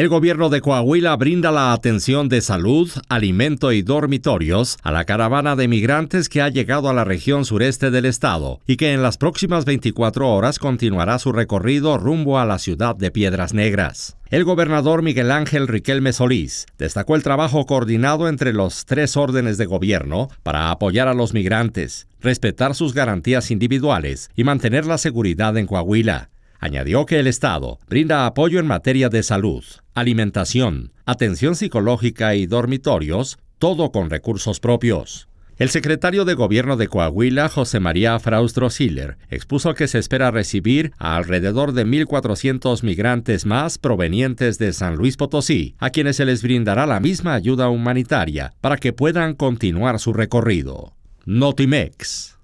El gobierno de Coahuila brinda la atención de salud, alimento y dormitorios a la caravana de migrantes que ha llegado a la región sureste del estado y que en las próximas 24 horas continuará su recorrido rumbo a la ciudad de Piedras Negras. El gobernador Miguel Ángel Riquelme Solís destacó el trabajo coordinado entre los tres órdenes de gobierno para apoyar a los migrantes, respetar sus garantías individuales y mantener la seguridad en Coahuila. Añadió que el Estado brinda apoyo en materia de salud, alimentación, atención psicológica y dormitorios, todo con recursos propios. El secretario de Gobierno de Coahuila, José María Fraustro Siller, expuso que se espera recibir a alrededor de 1.400 migrantes más provenientes de San Luis Potosí, a quienes se les brindará la misma ayuda humanitaria para que puedan continuar su recorrido. Notimex.